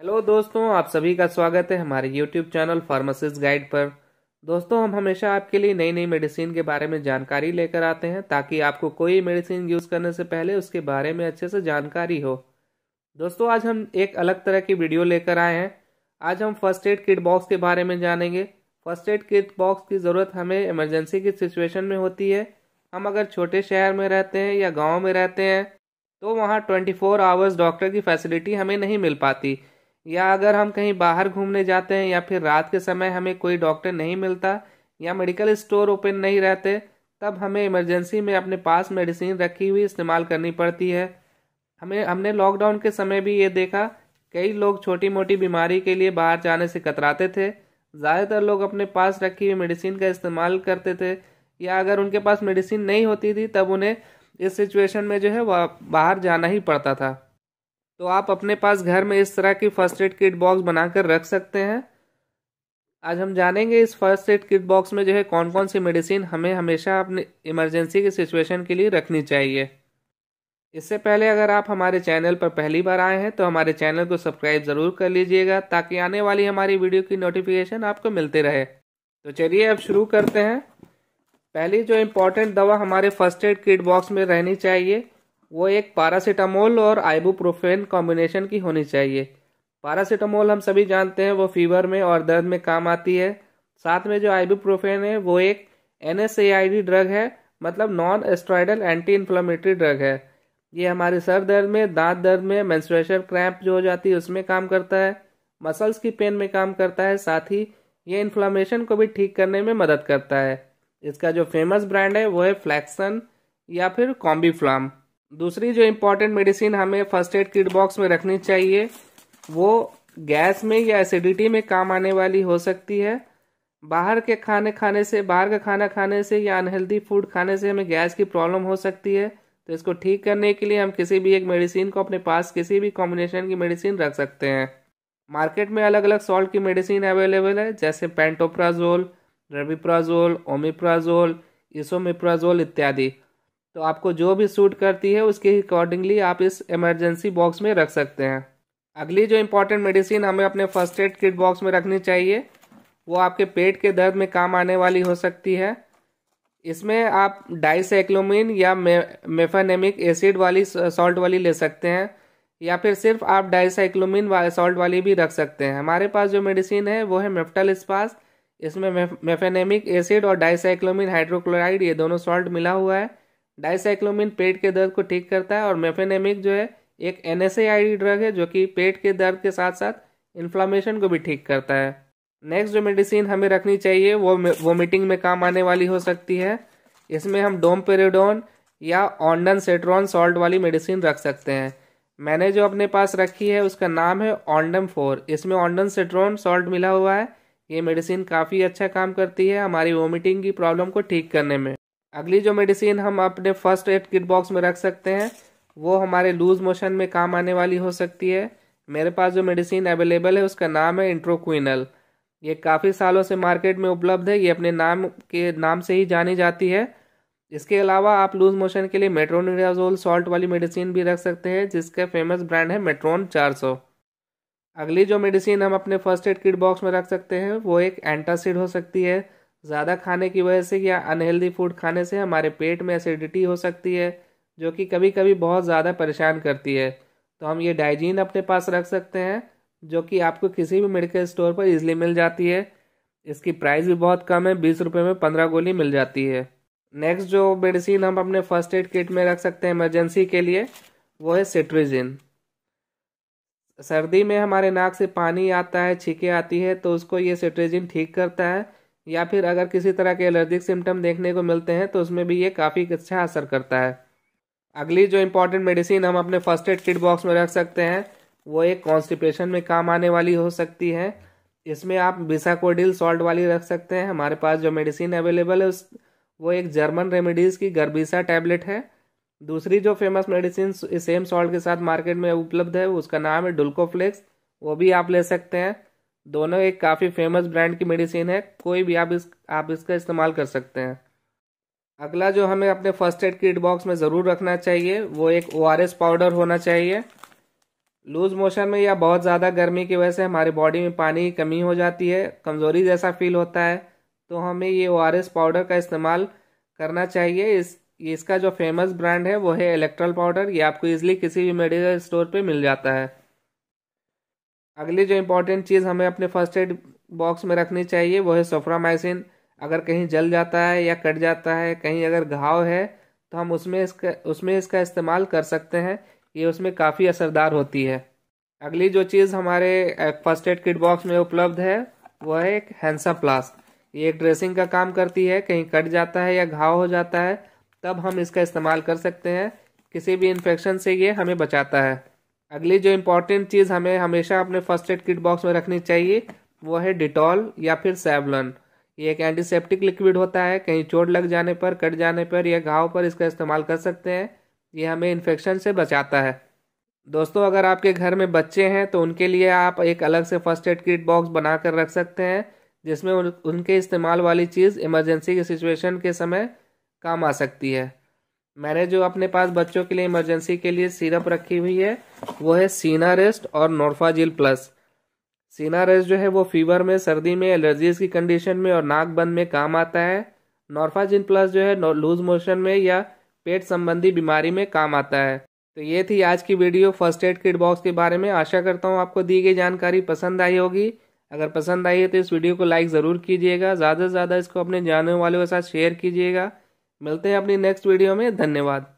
hello दोस्तों आप सभी का स्वागत है हमारे यूट्यूब चैनल फार्मासिस्ट गाइड पर दोस्तों हम हमेशा आपके लिए नई नई मेडिसिन के बारे में जानकारी लेकर आते हैं ताकि आपको कोई मेडिसिन यूज़ करने से पहले उसके बारे में अच्छे से जानकारी हो दोस्तों आज हम एक अलग तरह की वीडियो लेकर आए हैं आज हम फर्स्ट एड किट बॉक्स के बारे में जानेंगे फर्स्ट एड किट बॉक्स की ज़रूरत हमें इमरजेंसी की सिचुएशन में होती है हम अगर छोटे शहर में रहते हैं या गाँव में रहते हैं तो वहाँ ट्वेंटी फोर आवर्स डॉक्टर की फैसिलिटी हमें नहीं मिल पाती या अगर हम कहीं बाहर घूमने जाते हैं या फिर रात के समय हमें कोई डॉक्टर नहीं मिलता या मेडिकल स्टोर ओपन नहीं रहते तब हमें इमरजेंसी में अपने पास मेडिसिन रखी हुई इस्तेमाल करनी पड़ती है हमें हमने लॉकडाउन के समय भी ये देखा कई लोग छोटी मोटी बीमारी के लिए बाहर जाने से कतराते थे ज़्यादातर लोग अपने पास रखी हुई मेडिसिन का इस्तेमाल करते थे या अगर उनके पास मेडिसिन नहीं होती थी तब उन्हें इस सिचुएशन में जो है वह बाहर जाना ही पड़ता था तो आप अपने पास घर में इस तरह की फर्स्ट एड किट बॉक्स बनाकर रख सकते हैं आज हम जानेंगे इस फर्स्ट एड किट बॉक्स में जो है कौन कौन सी मेडिसिन हमें हमेशा अपने इमरजेंसी की सिचुएशन के लिए रखनी चाहिए इससे पहले अगर आप हमारे चैनल पर पहली बार आए हैं तो हमारे चैनल को सब्सक्राइब ज़रूर कर लीजिएगा ताकि आने वाली हमारी वीडियो की नोटिफिकेशन आपको मिलते रहे तो चलिए अब शुरू करते हैं पहली जो इम्पोर्टेंट दवा हमारे फर्स्ट एड किट बॉक्स में रहनी चाहिए वो एक पारासीटामोल और प्रोफेन कॉम्बिनेशन की होनी चाहिए पारासीटामोल हम सभी जानते हैं वो फीवर में और दर्द में काम आती है साथ में जो आइबूप्रोफेन है वो एक एन ड्रग है मतलब non steroidal anti inflammatory drug है ये हमारे सर दर्द में दांत दर्द में मैंसुरेशन क्रैम्प जो हो जाती है उसमें काम करता है मसल्स की पेन में काम करता है साथ ही ये इन्फ्लामेशन को भी ठीक करने में मदद करता है इसका जो फेमस ब्रांड है वो है फ्लैक्सन या फिर कॉम्बी दूसरी जो इम्पोर्टेंट मेडिसिन हमें फर्स्ट एड किट बॉक्स में रखनी चाहिए वो गैस में या एसिडिटी में काम आने वाली हो सकती है बाहर के खाने खाने से बाहर का खाना खाने से या अनहेल्दी फूड खाने से हमें गैस की प्रॉब्लम हो सकती है तो इसको ठीक करने के लिए हम किसी भी एक मेडिसिन को अपने पास किसी भी कॉम्बिनेशन की मेडिसिन रख सकते हैं मार्केट में अलग अलग सॉल्ट की मेडिसिन अवेलेबल है जैसे पेंटोप्राजोल रविप्राजोल ओमिप्राजोल इसोमिप्राजोल इत्यादि तो आपको जो भी सूट करती है उसके अकॉर्डिंगली आप इस इमरजेंसी बॉक्स में रख सकते हैं अगली जो इम्पोर्टेंट मेडिसिन हमें अपने फर्स्ट एड किट बॉक्स में रखनी चाहिए वो आपके पेट के दर्द में काम आने वाली हो सकती है इसमें आप डाइसाइक्लोमिन या मे, मेफानेमिक एसिड वाली सॉल्ट वाली ले सकते हैं या फिर सिर्फ आप डाइसाइक्लोमिन वाले सॉल्ट वाली भी रख सकते हैं हमारे पास जो मेडिसिन है वो है मेफ्टल इसमें मेफेनेमिक एसिड और डाइसाइक्लोमिन हाइड्रोक्लोराइड ये दोनों सॉल्ट मिला हुआ है डाइसाइक्लोमिन पेट के दर्द को ठीक करता है और मेफेनेमिक जो है एक एन ड्रग है जो कि पेट के दर्द के साथ साथ इन्फ्लामेशन को भी ठीक करता है नेक्स्ट जो मेडिसिन हमें रखनी चाहिए वो वोमिटिंग में काम आने वाली हो सकती है इसमें हम डोम पेरेडोन या ऑनडन सेट्रॉन सॉल्ट वाली मेडिसिन रख सकते हैं मैंने जो अपने पास रखी है उसका नाम है ऑनडम फोर इसमें ऑनडन सेट्रॉन सॉल्ट मिला हुआ है ये मेडिसिन काफ़ी अच्छा काम करती है हमारी वोमिटिंग की प्रॉब्लम को ठीक करने में अगली जो मेडिसिन हम अपने फर्स्ट एड किट बॉक्स में रख सकते हैं वो हमारे लूज मोशन में काम आने वाली हो सकती है मेरे पास जो मेडिसिन अवेलेबल है उसका नाम है इंट्रोक्विनल ये काफ़ी सालों से मार्केट में उपलब्ध है ये अपने नाम के नाम से ही जानी जाती है इसके अलावा आप लूज मोशन के लिए मेट्रोनिडाजोल सॉल्ट वाली मेडिसिन भी रख सकते हैं जिसका फेमस ब्रांड है मेट्रोन 400 अगली जो मेडिसिन हम अपने फर्स्ट एड किट बॉक्स में रख सकते हैं वो एक एंटासिड हो सकती है ज़्यादा खाने की वजह से या अनहेल्दी फूड खाने से हमारे पेट में एसिडिटी हो सकती है जो कि कभी कभी बहुत ज़्यादा परेशान करती है तो हम ये डाइजीन अपने पास रख सकते हैं जो कि आपको किसी भी मेडिकल स्टोर पर ईजिली मिल जाती है इसकी प्राइस भी बहुत कम है बीस रुपये में पंद्रह गोली मिल जाती है नेक्स्ट जो मेडिसिन हम अपने फर्स्ट एड किट में रख सकते हैं इमरजेंसी के लिए वो है सिट्रीजिन सर्दी में हमारे नाक से पानी आता है छीके आती है तो उसको ये सिट्रीजिन ठीक करता है या फिर अगर किसी तरह के एलर्जिक सिम्टम देखने को मिलते हैं तो उसमें भी ये काफ़ी अच्छा असर करता है अगली जो इम्पोर्टेंट मेडिसिन हम अपने फर्स्ट एड किट बॉक्स में रख सकते हैं वो एक कॉन्स्टिपेशन में काम आने वाली हो सकती है इसमें आप बिसाकोडिल सॉल्ट वाली रख सकते हैं हमारे पास जो मेडिसिन अवेलेबल है उस वो एक जर्मन रेमेडीज़ की गर्बिसा टैबलेट है दूसरी जो फेमस मेडिसिन सेम सॉल्ट के साथ मार्केट में उपलब्ध है उसका नाम है डुल्कोफ्लेक्स वो भी आप ले सकते हैं दोनों एक काफ़ी फेमस ब्रांड की मेडिसिन है कोई भी आप इस आप इसका इस्तेमाल कर सकते हैं अगला जो हमें अपने फर्स्ट एड किट बॉक्स में ज़रूर रखना चाहिए वो एक ओ पाउडर होना चाहिए लूज मोशन में या बहुत ज़्यादा गर्मी की वजह से हमारी बॉडी में पानी की कमी हो जाती है कमज़ोरी जैसा फील होता है तो हमें ये ओ पाउडर का इस्तेमाल करना चाहिए इस इसका जो फेमस ब्रांड है वो है इलेक्ट्रल पाउडर ये आपको इजीली किसी भी मेडिकल स्टोर पे मिल जाता है अगली जो इम्पोर्टेंट चीज़ हमें अपने फर्स्ट एड बॉक्स में रखनी चाहिए वो है सोफ्रामाइसिन अगर कहीं जल जाता है या कट जाता है कहीं अगर घाव है तो हम उसमें इसका उसमें इसका इस्तेमाल कर सकते हैं ये उसमें काफ़ी असरदार होती है अगली जो चीज़ हमारे फर्स्ट एड किट बॉक्स में उपलब्ध है वह है एक हैंसा प्लास्क ये एक ड्रेसिंग का काम करती है कहीं कट जाता है या घाव हो जाता है तब हम इसका इस्तेमाल कर सकते हैं किसी भी इन्फेक्शन से ये हमें बचाता है अगली जो इम्पोर्टेंट चीज़ हमें हमेशा अपने फर्स्ट एड किट बॉक्स में रखनी चाहिए वो है डिटॉल या फिर सेवलन ये एक एंटीसेप्टिक लिक्विड होता है कहीं चोट लग जाने पर कट जाने पर या घाव पर इसका इस्तेमाल कर सकते हैं ये हमें इन्फेक्शन से बचाता है दोस्तों अगर आपके घर में बच्चे हैं तो उनके लिए आप एक अलग से फर्स्ट एड किट बॉक्स बना कर रख सकते हैं जिसमें उनके इस्तेमाल वाली चीज़ इमरजेंसी की सिचुएशन के समय काम आ सकती है मैंने जो अपने पास बच्चों के लिए इमरजेंसी के लिए सिरप रखी हुई है वो है सीना रेस्ट और नोरफाजिल प्लस सीना रेस्ट जो है वो फीवर में सर्दी में एलर्जीज की कंडीशन में और नाक बंद में काम आता है नोरफाजिल प्लस जो है लूज मोशन में या पेट संबंधी बीमारी में काम आता है तो ये थी आज की video first aid kit box के बारे में आशा करता हूँ आपको दी गई जानकारी पसंद आई होगी अगर पसंद आई है तो इस वीडियो को लाइक ज़रूर कीजिएगा ज़्यादा से ज़्यादा इसको अपने जानने वालों के साथ शेयर कीजिएगा मिलते हैं अपनी नेक्स्ट वीडियो में धन्यवाद